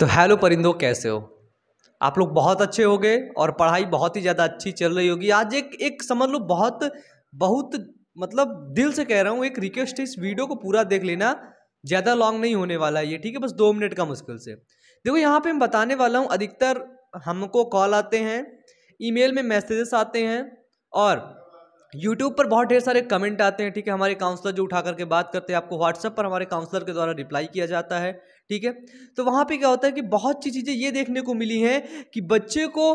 तो हेलो परिंदो कैसे हो आप लोग बहुत अच्छे हो गए और पढ़ाई बहुत ही ज़्यादा अच्छी चल रही होगी आज एक एक समझ लो बहुत बहुत मतलब दिल से कह रहा हूँ एक रिक्वेस्ट है इस वीडियो को पूरा देख लेना ज़्यादा लॉन्ग नहीं होने वाला है ये ठीक है बस दो मिनट का मुश्किल से देखो यहाँ पे मैं बताने वाला हूँ अधिकतर हमको कॉल आते हैं ईमेल में मैसेजेस आते हैं और यूट्यूब पर बहुत ढेर सारे कमेंट आते हैं ठीक है हमारे काउंसलर जो उठा करके बात करते हैं आपको व्हाट्सअप पर हमारे काउंसलर के द्वारा रिप्लाई किया जाता है ठीक है तो वहां पे क्या होता है कि बहुत सी चीज़ें ये देखने को मिली हैं कि बच्चे को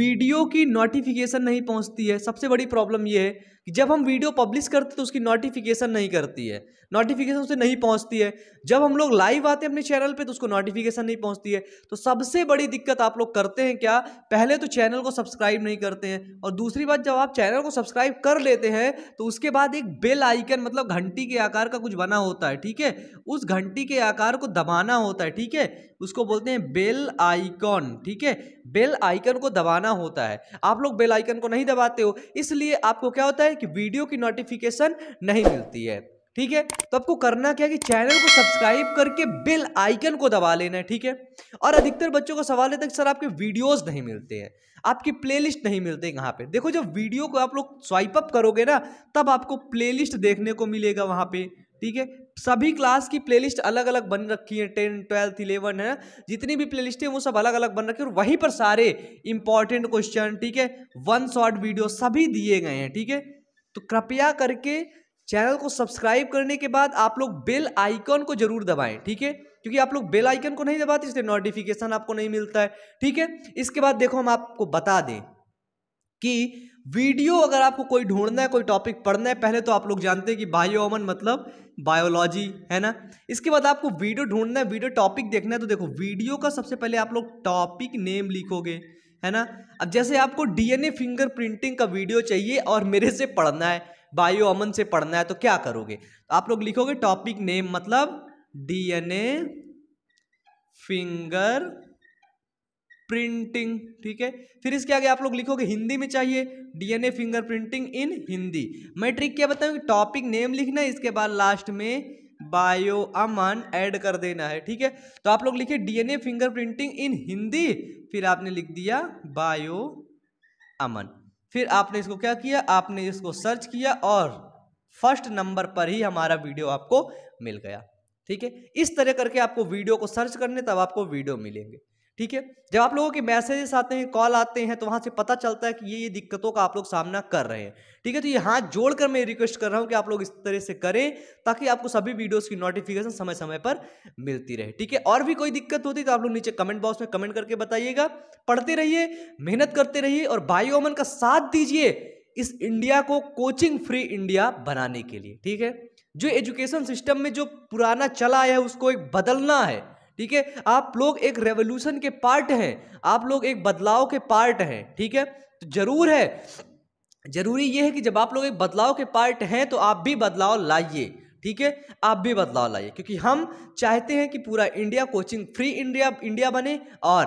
वीडियो की नोटिफिकेशन नहीं पहुंचती है सबसे बड़ी प्रॉब्लम ये है कि जब हम वीडियो पब्लिश करते तो उसकी नोटिफिकेशन नहीं करती है नोटिफिकेशन उसे नहीं पहुंचती है जब हम लोग लाइव आते हैं अपने चैनल पर तो उसको नोटिफिकेशन नहीं पहुंचती है तो सबसे बड़ी दिक्कत आप लोग करते हैं क्या पहले तो चैनल को सब्सक्राइब नहीं करते हैं और दूसरी बात जब आप चैनल को सब्सक्राइब कर लेते हैं तो उसके बाद एक बेल आइकन मतलब घंटी के आकार का कुछ बना होता है ठीक है उस घंटी के आकार को दबाना दबाना होता है ठीक है उसको बोलते हैं बेल आइकन ठीक है बेल आइकन को दबाना होता है आप लोग बेल आइकन को नहीं दबाते हो इसलिए आपको क्या होता है कि वीडियो की नोटिफिकेशन नहीं मिलती है ठीक है तो आपको करना क्या है कि चैनल को सब्सक्राइब करके बेल आइकन को दबा लेना है ठीक है और अधिकतर बच्चों का सवाल रहता है कि सर आपके वीडियोस नहीं मिलते हैं आपकी प्लेलिस्ट नहीं मिलते यहाँ पे देखो जब वीडियो को आप लोग स्वाइप अप करोगे ना तब आपको प्लेलिस्ट देखने को मिलेगा वहां पे ठीक है सभी क्लास की प्लेलिस्ट अलग अलग बन रखी है टेन ट्वेल्थ इलेवन है जितनी भी प्लेलिस्ट है वो सब अलग अलग बन रखी है और वहीं पर सारे इंपॉर्टेंट क्वेश्चन ठीक है वन शॉर्ट वीडियो सभी दिए गए हैं ठीक है तो कृपया करके चैनल को सब्सक्राइब करने के बाद आप लोग बेल आइकन को जरूर दबाएं ठीक है क्योंकि आप लोग बेल आइकन को नहीं दबाते इसलिए नोटिफिकेशन आपको नहीं मिलता है ठीक है इसके बाद देखो हम आपको बता दें कि वीडियो अगर आपको कोई ढूंढना है कोई टॉपिक पढ़ना है पहले तो आप लोग जानते हैं कि बायो अमन मतलब बायोलॉजी है ना इसके बाद आपको वीडियो ढूंढना है वीडियो टॉपिक देखना है तो देखो वीडियो का सबसे पहले आप लोग टॉपिक नेम लिखोगे है ना अब जैसे आपको डीएनए फिंगर प्रिंटिंग का वीडियो चाहिए और मेरे से पढ़ना है बायो अमन से पढ़ना है तो क्या करोगे तो आप लोग लिखोगे टॉपिक नेम मतलब डीएनए फिंगर प्रिंटिंग ठीक है फिर इसके आगे आप लोग लिखोगे हिंदी में चाहिए DNA fingerprinting in Hindi मैं ट्रिक क्या बताऊँ टॉपिक नेम लिखना है इसके बाद लास्ट में बायो अमन ऐड कर देना है ठीक है तो आप लोग लिखे DNA fingerprinting in Hindi फिर आपने लिख दिया बायो अमन फिर आपने इसको क्या किया आपने इसको सर्च किया और फर्स्ट नंबर पर ही हमारा वीडियो आपको मिल गया ठीक है इस तरह करके आपको वीडियो को सर्च करने तब आपको वीडियो मिलेंगे ठीक है जब आप लोगों के मैसेजेस आते हैं कॉल आते हैं तो वहाँ से पता चलता है कि ये ये दिक्कतों का आप लोग सामना कर रहे हैं ठीक है तो ये हाथ जोड़कर मैं रिक्वेस्ट कर रहा हूँ कि आप लोग इस तरह से करें ताकि आपको सभी वीडियोस की नोटिफिकेशन समय समय पर मिलती रहे ठीक है और भी कोई दिक्कत होती तो आप लोग नीचे कमेंट बॉक्स में कमेंट करके बताइएगा पढ़ते रहिए मेहनत करते रहिए और बायोमन का साथ दीजिए इस इंडिया को कोचिंग फ्री इंडिया बनाने के लिए ठीक है जो एजुकेशन सिस्टम में जो पुराना चला है उसको एक बदलना है ठीक है आप लोग एक रेवोल्यूशन के पार्ट हैं आप लोग एक बदलाव के पार्ट हैं ठीक है तो जरूर है जरूरी यह है कि जब आप लोग एक बदलाव के पार्ट हैं तो आप भी बदलाव लाइए ठीक है आप भी बदलाव लाइए क्योंकि हम चाहते हैं कि पूरा India coaching free India India बने और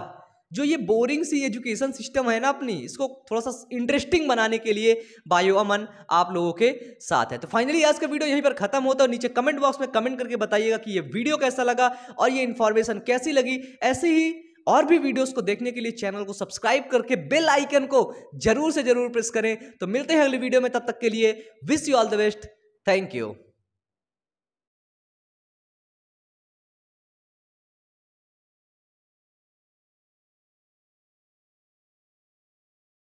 जो ये बोरिंग सी एजुकेशन सिस्टम है ना अपनी इसको थोड़ा सा इंटरेस्टिंग बनाने के लिए बायो अमन आप लोगों के साथ है तो फाइनली आज का वीडियो यहीं पर खत्म होता है नीचे कमेंट बॉक्स में कमेंट करके बताइएगा कि ये वीडियो कैसा लगा और ये इन्फॉर्मेशन कैसी लगी ऐसी ही और भी वीडियोस को देखने के लिए चैनल को सब्सक्राइब करके बेल आइकन को जरूर से जरूर प्रेस करें तो मिलते हैं अगली वीडियो में तब तक के लिए wish you all the best thank you